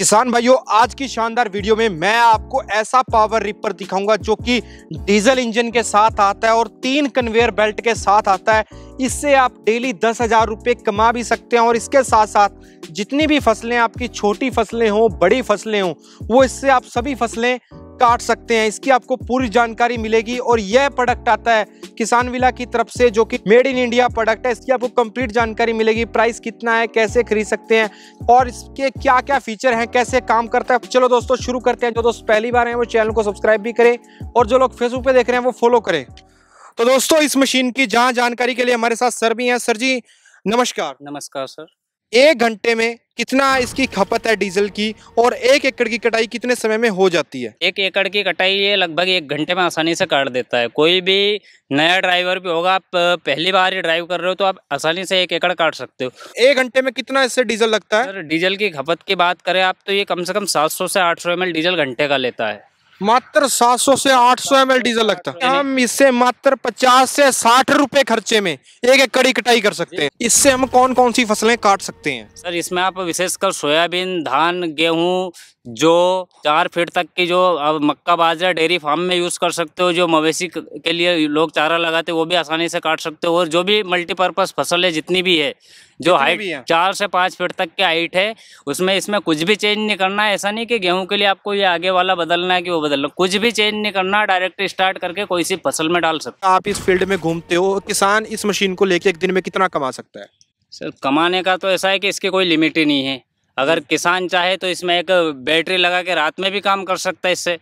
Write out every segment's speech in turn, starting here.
किसान भाइयों आज की शानदार वीडियो में मैं आपको ऐसा पावर रिपर दिखाऊंगा जो कि डीजल इंजन के साथ आता है और तीन कन्वेयर बेल्ट के साथ आता है इससे आप डेली दस हज़ार रुपये कमा भी सकते हैं और इसके साथ साथ जितनी भी फसलें आपकी छोटी फसलें हों बड़ी फसलें हों वो इससे आप सभी फसलें काट सकते हैं इसकी आपको पूरी जानकारी मिलेगी और यह प्रोडक्ट आता है किसान विला की तरफ से जो कि मेड इन इंडिया प्रोडक्ट है इसकी आपको कंप्लीट जानकारी मिलेगी प्राइस कितना है कैसे खरीद सकते हैं और इसके क्या क्या फीचर हैं कैसे काम करता है चलो दोस्तों शुरू करते हैं जो दोस्त पहली बार हैं वो चैनल को सब्सक्राइब भी करें और जो लोग फेसबुक पे देख रहे हैं वो फॉलो करें तो दोस्तों इस मशीन की जहाँ जानकारी के लिए हमारे साथ सर भी हैं सर जी नमस्कार नमस्कार सर एक घंटे में कितना इसकी खपत है डीजल की और एक एकड़ की कटाई कितने समय में हो जाती है एक एकड़ की कटाई ये लगभग एक घंटे में आसानी से काट देता है कोई भी नया ड्राइवर भी होगा आप पहली बार ही ड्राइव कर रहे हो तो आप आसानी से एक एकड़ काट सकते हो एक घंटे में कितना इससे डीजल लगता है डीजल की खपत की बात करें आप तो ये कम से कम सात सौ से आठ सौ डीजल घंटे का लेता है मात्र 700 से 800 एम डीजल लगता है हम इससे मात्र 50 से 60 रुपए खर्चे में एक एक कड़ी कटाई कर सकते हैं इससे हम कौन कौन सी फसलें काट सकते हैं सर इसमें आप विशेषकर सोयाबीन धान गेहूं जो चार फीट तक की जो अब मक्का बाजरा डेयरी फार्म में यूज़ कर सकते हो जो मवेशी के लिए लोग चारा लगाते वो भी आसानी से काट सकते हो और जो भी मल्टीपर्पज़ फसल है जितनी भी है जो हाइट चार से पाँच फीट तक की हाइट है उसमें इसमें कुछ भी चेंज नहीं करना है ऐसा नहीं कि गेहूं के लिए आपको ये आगे वाला बदलना है कि वो बदलना कुछ भी चेंज नहीं करना डायरेक्ट स्टार्ट करके कोई सी फसल में डाल सकते आप इस फील्ड में घूमते हो किसान इस मशीन को लेके एक दिन में कितना कमा सकता है सर कमाने का तो ऐसा है कि इसकी कोई लिमिट ही नहीं है अगर किसान चाहे तो इसमें एक बैटरी लगा के रात में भी काम कर सकता है इससे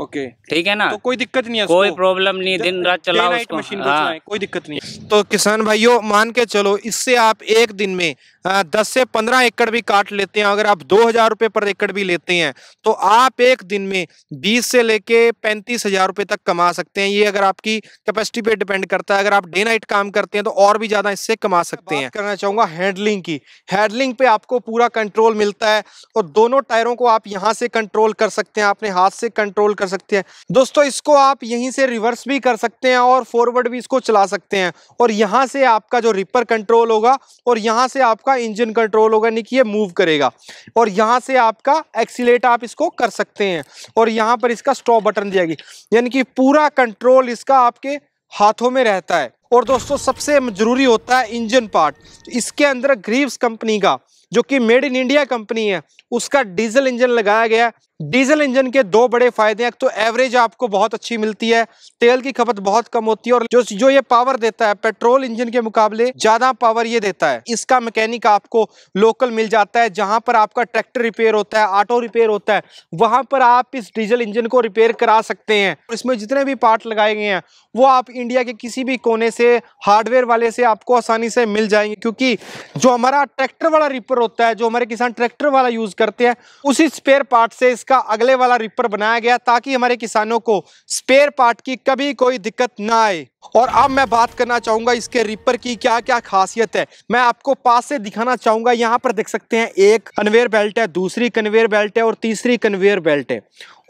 ओके ठीक है ना तो कोई दिक्कत नहीं है कोई प्रॉब्लम नहीं दिन रात चलाओ उसको मशीन हाँ। कोई दिक्कत नहीं तो किसान भाइयों मान के चलो इससे आप एक दिन में हाँ, दस से पंद्रह एकड़ भी काट लेते हैं अगर आप दो हजार रुपये पर एकड़ भी लेते हैं तो आप एक दिन में बीस से लेके पैंतीस हजार रुपये तक कमा सकते हैं ये अगर आपकी कैपेसिटी पे डिपेंड करता है अगर आप डे नाइट काम करते हैं तो और भी ज़्यादा इससे कमा सकते हैं करना चाहूँगा हैंडलिंग की हैंडलिंग पे आपको पूरा कंट्रोल मिलता है और दोनों टायरों को आप यहाँ से कंट्रोल कर सकते हैं अपने हाथ से कंट्रोल कर सकते हैं दोस्तों इसको आप यहीं से रिवर्स भी कर सकते हैं और फॉरवर्ड भी इसको चला सकते हैं और यहाँ से आपका जो रिपर कंट्रोल होगा और यहाँ से आपका आपका इंजन कंट्रोल होगा यानी कि ये मूव करेगा और यहाँ से आपका एक्सीट आप इसको कर सकते हैं और यहाँ पर इसका स्टॉप बटन दिया गया यानी कि पूरा कंट्रोल इसका आपके हाथों में रहता है और दोस्तों सबसे जरूरी होता है इंजन पार्ट इसके अंदर ग्रीव्स कंपनी का जो कि मेड इन इंडिया कंपनी है उसका डीजल इंजन लगाया गया है डीजल इंजन के दो बड़े फायदे हैं तो एवरेज आपको बहुत अच्छी मिलती है तेल की खपत बहुत कम होती है और जो जो ये पावर देता है पेट्रोल इंजन के मुकाबले ज्यादा पावर ये देता है इसका मैकेनिक आपको लोकल मिल जाता है जहां पर आपका ट्रैक्टर रिपेयर होता है ऑटो रिपेयर होता है वहां पर आप इस डीजल इंजन को रिपेयर करा सकते हैं इसमें जितने भी पार्ट लगाए गए हैं वो आप इंडिया के किसी भी कोने से हार्डवेयर वाले से आपको आसानी से मिल जाएंगे क्योंकि जो हमारा ट्रैक्टर वाला रिपेयर होता है जो हमारे किसान ट्रैक्टर वाला यूज करते हैं उसी स्पेयर पार्ट से इसका अगले वाला रिपर बनाया गया ताकि हमारे किसानों को स्पेयर पार्ट की कभी कोई दिक्कत ना आए और अब मैं बात करना चाहूंगा इसके रिपर की क्या क्या खासियत है मैं आपको पास से दिखाना चाहूंगा यहाँ पर देख सकते हैं एक कन्वेयर बेल्ट है दूसरी कन्वेयर बेल्ट है और तीसरी कन्वेयर बेल्ट है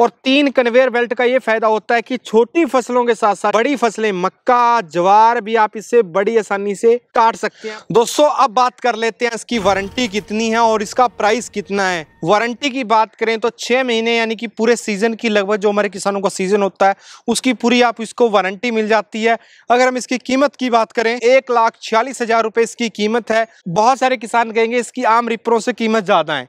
और तीन कन्वेयर बेल्ट का ये फायदा होता है कि छोटी फसलों के साथ साथ बड़ी फसलें मक्का ज्वार भी आप इससे बड़ी आसानी से काट सकते हैं दोस्तों अब बात कर लेते हैं इसकी वारंटी कितनी है और इसका प्राइस कितना है वारंटी की बात करें तो छह महीने यानी कि पूरे सीजन की लगभग जो हमारे किसानों का सीजन होता है उसकी पूरी आप इसको वारंटी मिल जाती है अगर हम इसकी कीमत की बात करें एक लाख छियालीस हजार रुपये इसकी कीमत है बहुत सारे किसान कहेंगे इसकी आम रिपरों से कीमत ज़्यादा है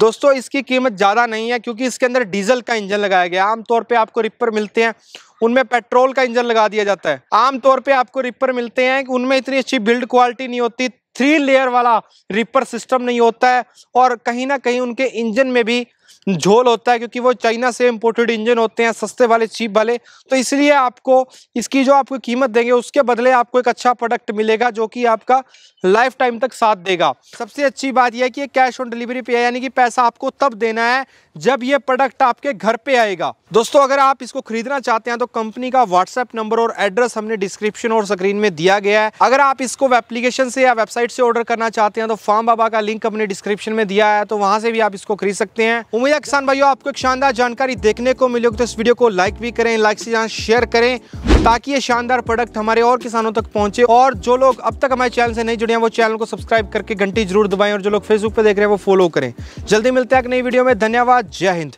दोस्तों इसकी कीमत ज़्यादा नहीं है क्योंकि इसके अंदर डीजल का इंजन लगाया गया आमतौर पर आपको रिपर मिलते हैं उनमें पेट्रोल का इंजन लगा दिया जाता है आमतौर पर आपको रिपर मिलते हैं उनमें इतनी अच्छी बिल्ड क्वालिटी नहीं होती थ्री लेयर वाला रिपर सिस्टम नहीं होता है और कहीं ना कहीं उनके इंजन में भी झोल होता है क्योंकि वो चाइना से इम्पोर्टेड इंजन होते हैं सस्ते वाले चीप वाले तो इसलिए आपको इसकी जो आपको कीमत देंगे उसके बदले आपको एक अच्छा प्रोडक्ट मिलेगा जो कि आपका लाइफ टाइम तक साथ देगा सबसे अच्छी बात यह है कि कैश ऑन डिलीवरी पे है यानी कि पैसा आपको तब देना है जब ये प्रोडक्ट आपके घर पे आएगा दोस्तों अगर आप इसको खरीदना चाहते हैं तो कंपनी का व्हाट्सएप नंबर और एड्रेस हमने डिस्क्रिप्शन और स्क्रीन में दिया गया है अगर आप इसको एप्लीकेशन से या वेबसाइट से ऑर्डर करना चाहते हैं तो फार्म बाबा का लिंक हमने डिस्क्रिप्शन में दिया है तो वहां से भी आप इसको खरीद सकते हैं उम्मीद है किसान भाइयों आपको एक शानदार जानकारी देखने को मिलेगी तो इस वीडियो को लाइक भी करें लाइक से जाना शेयर करें ताकि ये शानदार प्रोडक्ट हमारे और किसानों तक पहुंचे और जो लोग अब तक हमारे चैनल से नहीं जुड़े हैं वो चैनल को सब्सक्राइब करके घंटी जरूर दबाएं और जो लोग फेसबुक पर देख रहे हैं वो फॉलो करें जल्दी मिलते हैं एक नई वीडियो में धन्यवाद जय हिंद